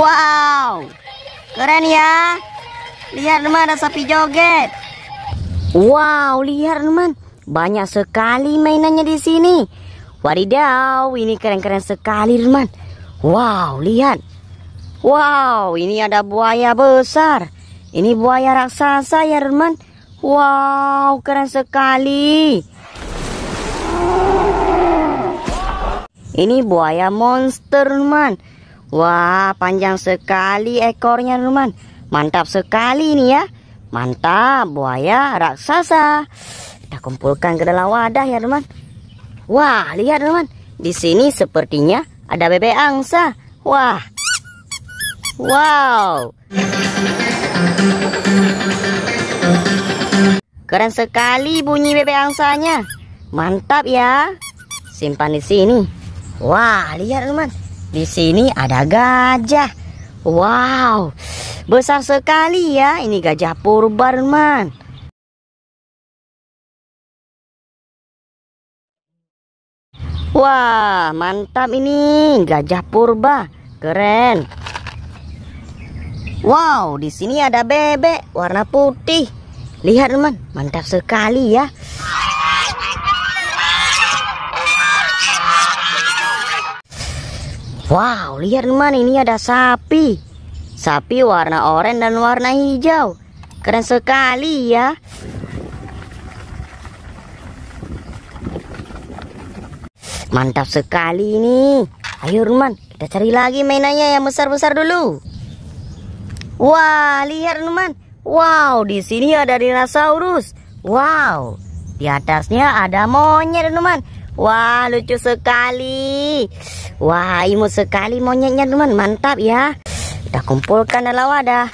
Wow, keren ya. Lihat teman ada sapi joget. Wow, lihat teman. Banyak sekali mainannya di sini. Wadidaw, ini keren-keren sekali teman. Wow, lihat. Wow, ini ada buaya besar. Ini buaya raksasa ya teman. Wow, keren sekali. Ini buaya monster teman. Wah, panjang sekali ekornya, teman. Mantap sekali ini ya. Mantap, buaya raksasa. Kita kumpulkan ke dalam wadah ya, teman. Wah, lihat, teman. Di sini sepertinya ada bebek angsa. Wah. Wow. Keren sekali bunyi bebek angsanya. Mantap ya. Simpan di sini. Wah, lihat, teman. Di sini ada gajah. Wow, besar sekali ya. Ini gajah purba, teman. Wah, mantap ini gajah purba. Keren. Wow, di sini ada bebek warna putih. Lihat, teman. Mantap sekali ya. Wow, lihat teman ini ada sapi. Sapi warna oranye dan warna hijau. Keren sekali ya. Mantap sekali ini. Ayo Ruman, kita cari lagi mainannya yang besar-besar dulu. Wah, lihat Ruman. Wow, di sini ada dinosaurus. Wow. Di atasnya ada monyet, teman-teman. Wah, lucu sekali. Wah, imut sekali monyetnya, teman. teman Mantap ya. Kita kumpulkan dalam wadah.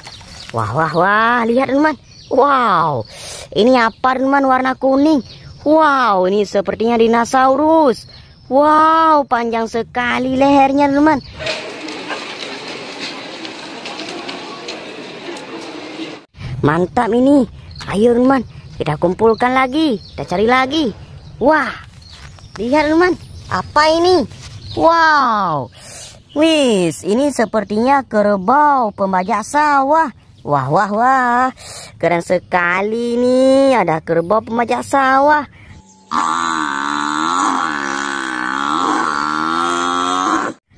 Wah, wah, wah. Lihat, teman. teman Wow. Ini apa, teman? teman Warna kuning. Wow, ini sepertinya dinosaurus. Wow, panjang sekali lehernya, teman. teman Mantap ini. Ayo, teman teman. Kita kumpulkan lagi, kita cari lagi. Wah, lihat teman, apa ini? Wow, wis, ini sepertinya kerbau pembajak sawah. Wah, wah, wah, keren sekali nih, ada kerbau pembajak sawah.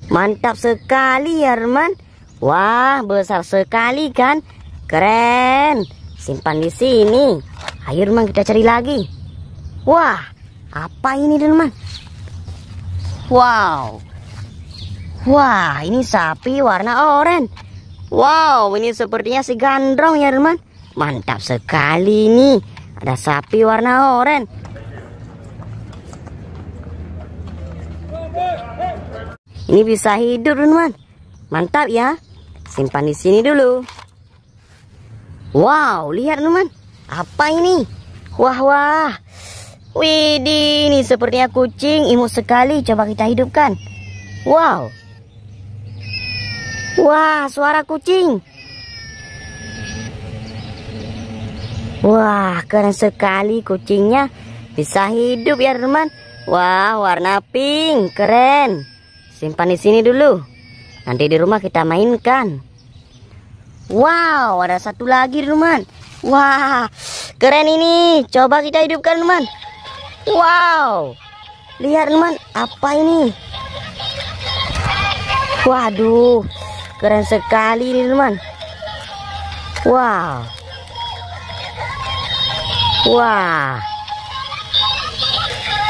Mantap sekali Herman Wah besar sekali kan Keren Simpan di sini Ayo Derman kita cari lagi. Wah, apa ini Derman? Wow. Wah, ini sapi warna oranye. Wow, ini sepertinya si gandrong ya Derman. Mantap sekali ini. Ada sapi warna oranye. Ini bisa hidup, teman. Mantap ya. Simpan di sini dulu. Wow, lihat, teman. Apa ini? Wah wah. Widih, ini sepertinya kucing imut sekali. Coba kita hidupkan. Wow. Wah, suara kucing. Wah, keren sekali kucingnya. Bisa hidup ya, teman. Wah, warna pink, keren. Simpan di sini dulu. Nanti di rumah kita mainkan. Wow, ada satu lagi, teman. Wah, keren ini. Coba kita hidupkan, teman. Wow. Lihat, teman, apa ini? Waduh. Keren sekali ini, teman. Wow. Wah.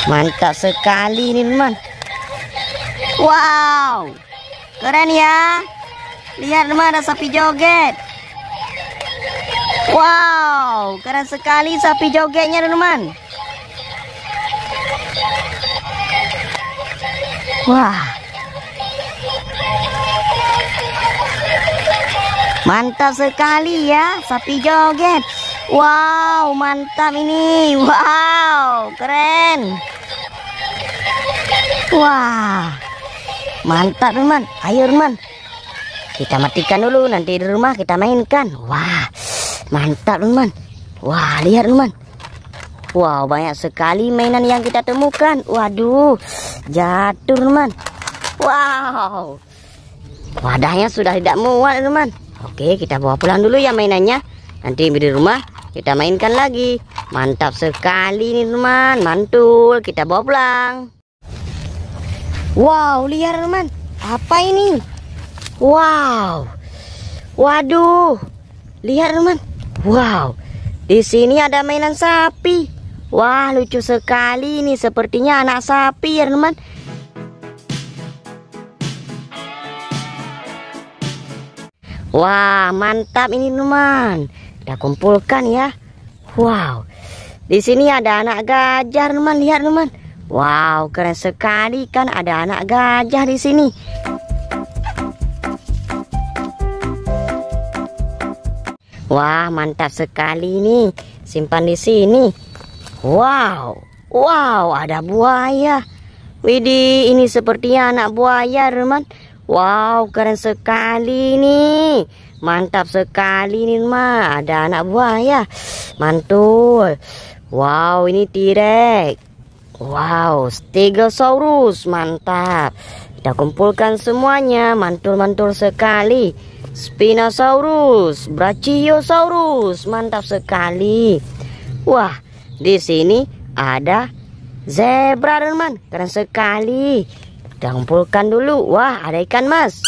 Mantap sekali ini, teman. Wow. Keren ya. Lihat, teman, ada sapi joget. Wow, keren sekali sapi jogetnya teman-teman. Wah. Mantap sekali ya sapi joget. Wow, mantap ini. Wow, keren. Wah. Mantap, teman. Ayo, teman. Kita matikan dulu nanti di rumah kita mainkan. Wah. Mantap teman. teman Wah lihat teman. Wow banyak sekali mainan yang kita temukan. Waduh jatuh teman. Wow. Wadahnya sudah tidak muat teman. Oke kita bawa pulang dulu ya mainannya. Nanti di rumah kita mainkan lagi. Mantap sekali nih teman. Mantul kita bawa pulang. Wow lihat teman. Apa ini? Wow. Waduh. Lihat teman. Wow, di sini ada mainan sapi. Wah, lucu sekali ini. Sepertinya anak sapi ya, teman. Wah, mantap ini, teman. Kita kumpulkan ya. Wow. Di sini ada anak gajah, teman. Lihat, teman. Wow, keren sekali kan ada anak gajah di sini. Wah, mantap sekali nih. Simpan di sini. Wow. Wow, ada buaya. Widih, ini seperti anak buaya, teman. Wow, keren sekali nih. Mantap sekali nih, Ma. Ada anak buaya. Mantul. Wow, ini T-Rex. Wow, Stegosaurus. Mantap. Kita kumpulkan semuanya. Mantul-mantul sekali. Spinosaurus, Brachiosaurus, mantap sekali. Wah, di sini ada zebra teman, keren sekali. Dampulkan dulu, wah ada ikan mas.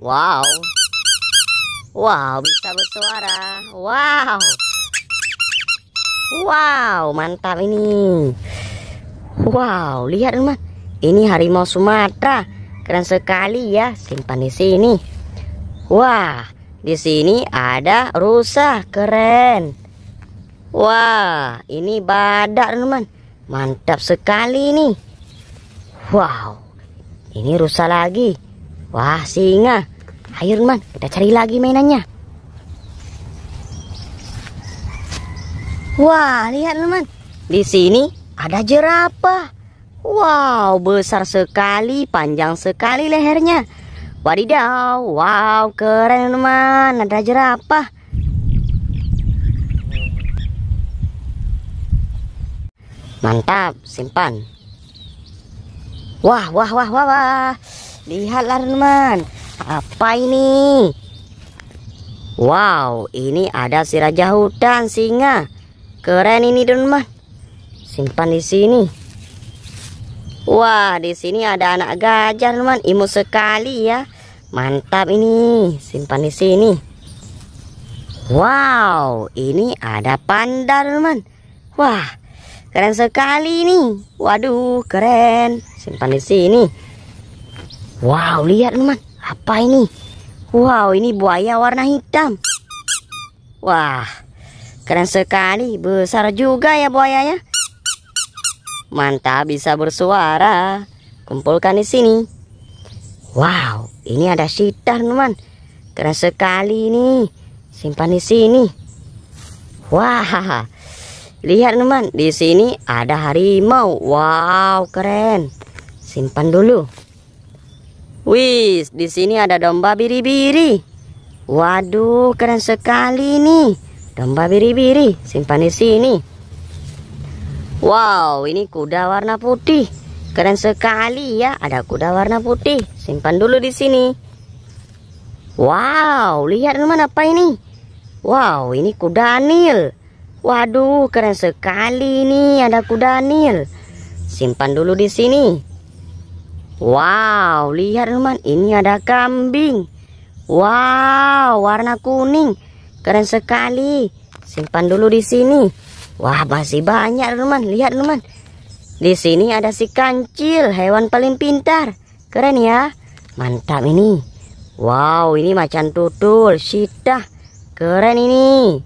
Wow, wow bisa bersuara, wow, wow mantap ini. Wow, lihat teman, ini harimau Sumatera, keren sekali ya, simpan di sini. Wah, di sini ada rusa, keren. Wah, ini badak, teman. Mantap sekali ini. Wow. Ini rusa lagi. Wah, singa. Ayo, teman, kita cari lagi mainannya. Wah, lihat, teman. Di sini ada jerapah. Wow, besar sekali, panjang sekali lehernya. Wadidaw, wow keren man, ada jerapah. Mantap, simpan. Wah, wah, wah, wah, wah. Lihatlah teman, apa ini? Wow, ini ada si raja hutan singa. Keren ini teman. Simpan di sini. Wah, di sini ada anak gajah, teman. Imut sekali ya. Mantap ini. Simpan di sini. Wow, ini ada panda, teman. Wah, keren sekali ini. Waduh, keren. Simpan di sini. Wow, lihat, teman. Apa ini? Wow, ini buaya warna hitam. Wah, keren sekali. Besar juga ya buayanya. Mantap bisa bersuara. Kumpulkan di sini. Wow, ini ada sitar, teman. Keren sekali ini. Simpan di sini. Wah. Lihat, teman, di sini ada harimau. Wow, keren. Simpan dulu. Wis, di sini ada domba biri-biri. Waduh, keren sekali ini. Domba biri-biri, simpan di sini. Wow, ini kuda warna putih. Keren sekali ya, ada kuda warna putih. Simpan dulu di sini. Wow, lihat teman apa ini? Wow, ini kuda Nil. Waduh, keren sekali ini ada kuda Nil. Simpan dulu di sini. Wow, lihat teman, ini ada kambing. Wow, warna kuning. Keren sekali. Simpan dulu di sini. Wah, masih banyak, teman. Lihat, teman. Di sini ada si kancil, hewan paling pintar. Keren ya. Mantap ini. Wow, ini macan tutul, sitah. Keren ini.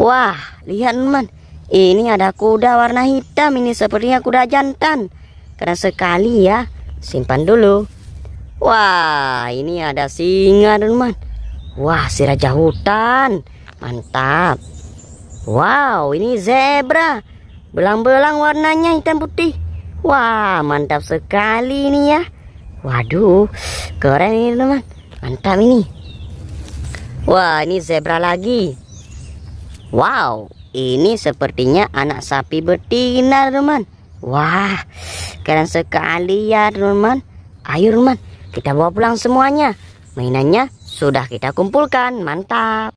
Wah, lihat, teman. Ini ada kuda warna hitam. Ini sepertinya kuda jantan. Keren sekali ya. Simpan dulu. Wah, ini ada singa, teman. Wah, si raja hutan. Mantap. Wow, ini zebra. Belang-belang warnanya hitam putih. Wah, mantap sekali ini ya. Waduh, keren ini teman. Mantap ini. Wah, ini zebra lagi. Wow, ini sepertinya anak sapi betina teman. Wah, keren sekali ya teman. Ayo teman, kita bawa pulang semuanya. Mainannya sudah kita kumpulkan, mantap.